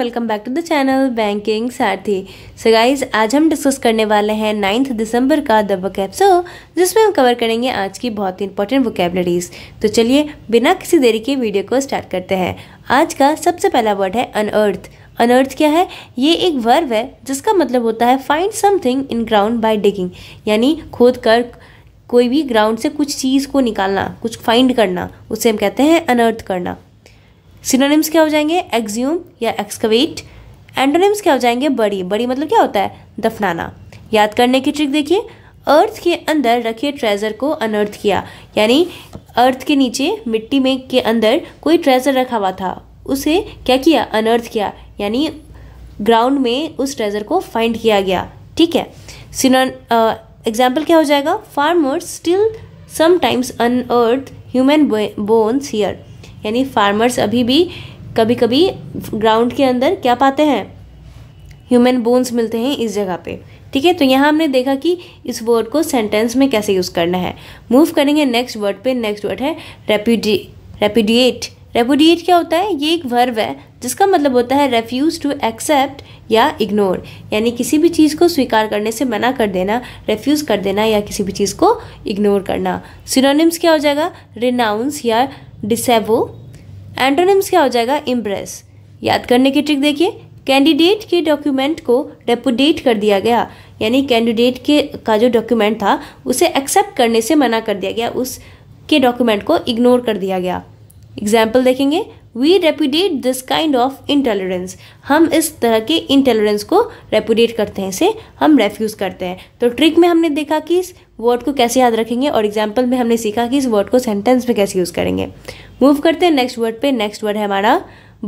welcome back to the channel banking Sarathi so guys आज हम discuss करने वाले हैं नाइन्थ दिसंबर का द वोकैब सो जिसमें हम कवर करेंगे आज की बहुत ही इंपॉर्टेंट वोकेबलरीज तो चलिए बिना किसी देरी के वीडियो को स्टार्ट करते हैं आज का सबसे पहला वर्ड है अनअर्थ अनअर्थ क्या है ये एक वर्व है जिसका मतलब होता है find something in ground by digging यानी खोद कर कोई भी ग्राउंड से कुछ चीज़ को निकालना कुछ फाइंड करना उसे हम कहते हैं अनअर्थ करना सिनोनिम्स क्या हो जाएंगे एक्ज्यूम या एक्सकवेट एंडोनिम्स क्या हो जाएंगे बड़ी बड़ी मतलब क्या होता है दफनाना याद करने की ट्रिक देखिए अर्थ के अंदर रखे ट्रेजर को अनर्थ किया यानी अर्थ के नीचे मिट्टी में के अंदर कोई ट्रेजर रखा हुआ था उसे क्या किया अनर्थ किया यानी ग्राउंड में उस ट्रेजर को फाइंड किया गया ठीक है सिनोन एग्जाम्पल uh, क्या हो जाएगा farmers still sometimes unearth human bones here यानी फार्मर्स अभी भी कभी कभी ग्राउंड के अंदर क्या पाते हैं ह्यूमन बोन्स मिलते हैं इस जगह पे ठीक है तो यहाँ हमने देखा कि इस वर्ड को सेंटेंस में कैसे यूज़ करना है मूव करेंगे नेक्स्ट वर्ड पे नेक्स्ट वर्ड है रेप्यूडी रेप्यूडिएट रेपुडिएट क्या होता है ये एक वर्व है जिसका मतलब होता है रेफ्यूज़ टू एक्सेप्ट या इग्नोर यानी किसी भी चीज़ को स्वीकार करने से मना कर देना रेफ्यूज़ कर देना या किसी भी चीज़ को इग्नोर करना सिनोनिम्स क्या हो जाएगा रिनाउंस या डिसेवो एंटोनिम्स क्या हो जाएगा इम्प्रेस याद करने की ट्रिक देखिए कैंडिडेट के डॉक्यूमेंट को डेपोडेट कर दिया गया यानी कैंडिडेट के का जो डॉक्यूमेंट था उसे एक्सेप्ट करने से मना कर दिया गया उस के डॉक्यूमेंट को इग्नोर कर दिया गया एग्जाम्पल देखेंगे we repudiate this kind of intolerance हम इस तरह के इंटॉलरेंस को रेपुडेट करते हैं इसे हम रेफ्यूज़ करते हैं तो ट्रिक में हमने देखा कि इस वर्ड को कैसे याद रखेंगे और एग्जाम्पल में हमने सीखा कि इस वर्ड को सेंटेंस में कैसे यूज़ करेंगे मूव करते हैं नेक्स्ट वर्ड पे नेक्स्ट वर्ड है हमारा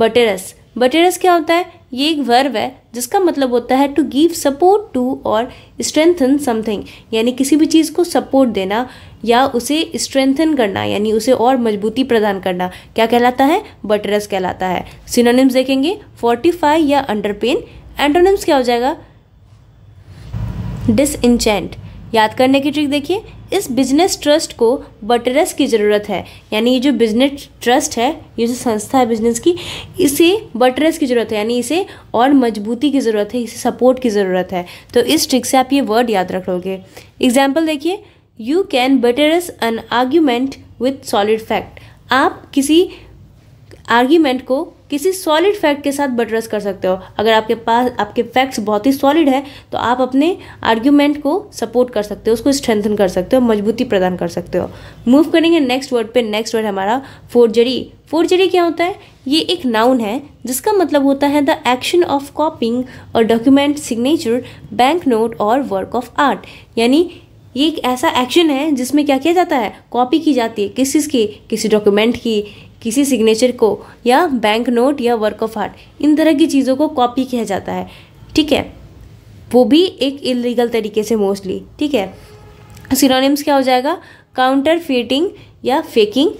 बटेरस बटेरस क्या होता है ये एक वर्ब है जिसका मतलब होता है टू गिव सपोर्ट टू और स्ट्रेंथन समथिंग यानी किसी भी चीज़ को सपोर्ट देना या उसे स्ट्रेंथन करना यानी उसे और मजबूती प्रदान करना क्या कहलाता है बटरस कहलाता है सिनोनिम्स देखेंगे फोर्टिफाई या अंडरपेन एंडोनिम्स क्या हो जाएगा डिस याद करने की ट्रिक देखिए इस बिजनेस ट्रस्ट को बटरस की ज़रूरत है यानी ये जो बिजनेस ट्रस्ट है ये जो संस्था है बिजनेस की इसे बटरस की ज़रूरत है यानी इसे और मजबूती की ज़रूरत है इसे सपोर्ट की ज़रूरत है तो इस ट्रिक से आप ये वर्ड याद रख लोगे एग्जाम्पल देखिए you can buttress an argument with solid fact आप किसी आर्ग्यूमेंट को किसी सॉलिड फैक्ट के साथ बटरस कर सकते हो अगर आपके पास आपके फैक्ट्स बहुत ही सॉलिड है तो आप अपने आर्ग्यूमेंट को सपोर्ट कर सकते हो उसको स्ट्रेंथन कर सकते हो मजबूती प्रदान कर सकते हो मूव करेंगे नेक्स्ट वर्ड पे नेक्स्ट वर्ड हमारा फोर्जरी फोर्जरी क्या होता है ये एक नाउन है जिसका मतलब होता है द एक्शन ऑफ कॉपिंग और डॉक्यूमेंट सिग्नेचर बैंक नोट और वर्क ऑफ आर्ट यानी ये एक ऐसा एक्शन है जिसमें क्या किया जाता है कॉपी की जाती है किस चीज़ की किसी डॉक्यूमेंट की किसी सिग्नेचर को या बैंक नोट या वर्क ऑफ आर्ट इन तरह की चीज़ों को कॉपी किया जाता है ठीक है वो भी एक इलीगल तरीके से मोस्टली ठीक है सिनोनिम्स क्या हो जाएगा काउंटर फीटिंग या फेकिंग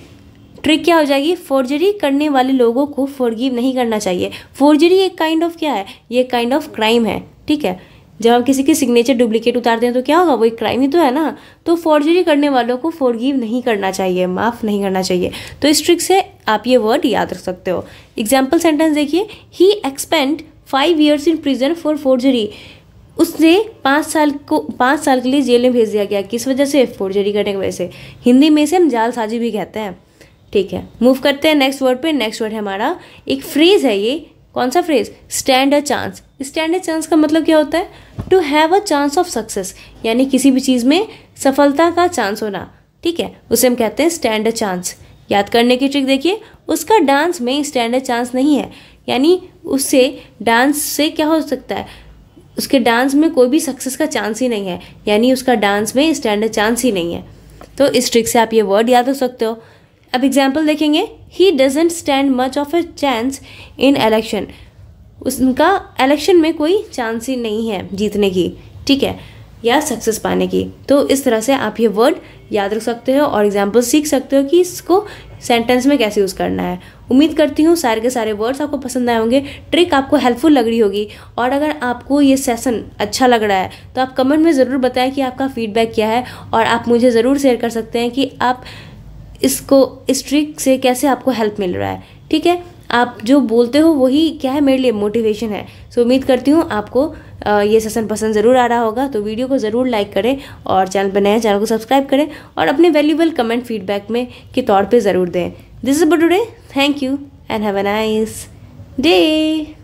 ट्रिक क्या हो जाएगी फोर्जरी करने वाले लोगों को फोरगिव नहीं करना चाहिए फोर्जरी एक काइंड ऑफ क्या है ये काइंड ऑफ क्राइम है ठीक है जब हम किसी की सिग्नेचर डुप्लीकेट उतारते हैं तो क्या होगा वो एक क्राइम ही तो है ना तो फॉर्जरी करने वालों को फॉरगिव नहीं करना चाहिए माफ़ नहीं करना चाहिए तो इस ट्रिक से आप ये वर्ड याद रख सकते हो एग्जाम्पल सेंटेंस देखिए he expend five years in prison for forgery उसने पाँच साल को पाँच साल के लिए जेल में भेज दिया गया किस वजह से फोर्जरी करने की वजह से हिंदी में से हम जालसाजी भी कहते हैं ठीक है मूव करते हैं नेक्स्ट वर्ड पे नेक्स्ट वर्ड है हमारा एक फ्रेज है ये कौन सा phrase stand a chance stand a chance का मतलब क्या होता है to have a chance of success यानी किसी भी चीज़ में सफलता का चांस होना ठीक है उसे हम कहते हैं स्टैंड अ चांस याद करने की ट्रिक देखिए उसका डांस में स्टैंड अ चांस नहीं है यानी उससे डांस से क्या हो सकता है उसके डांस में कोई भी सक्सेस का चांस ही नहीं है यानी उसका डांस में स्टैंड अ चांस ही नहीं है तो इस ट्रिक से आप ये वर्ड याद हो सकते हो अब एग्जाम्पल देखेंगे he doesn't stand much of a chance in election उनका एलेक्शन में कोई चांस ही नहीं है जीतने की ठीक है या सक्सेस पाने की तो इस तरह से आप ये वर्ड याद रख सकते हो और एग्जाम्पल सीख सकते हो कि इसको सेंटेंस में कैसे यूज़ करना है उम्मीद करती हूँ सारे के सारे वर्ड्स आपको पसंद आए होंगे ट्रिक आपको हेल्पफुल लग रही होगी और अगर आपको ये सेशन अच्छा लग रहा है तो आप कमेंट में ज़रूर बताएं कि आपका फीडबैक क्या है और आप मुझे ज़रूर शेयर कर सकते हैं कि आप इसको इस ट्रिक से कैसे आपको हेल्प मिल रहा है ठीक है आप जो बोलते हो वही क्या है मेरे लिए मोटिवेशन है सो so, उम्मीद करती हूँ आपको ये सेशन पसंद ज़रूर आ रहा होगा तो वीडियो को ज़रूर लाइक करें और चैनल पर नया चैनल को सब्सक्राइब करें और अपने वैल्यूबल कमेंट फीडबैक में के तौर पे ज़रूर दें this is but today thank you and have a nice day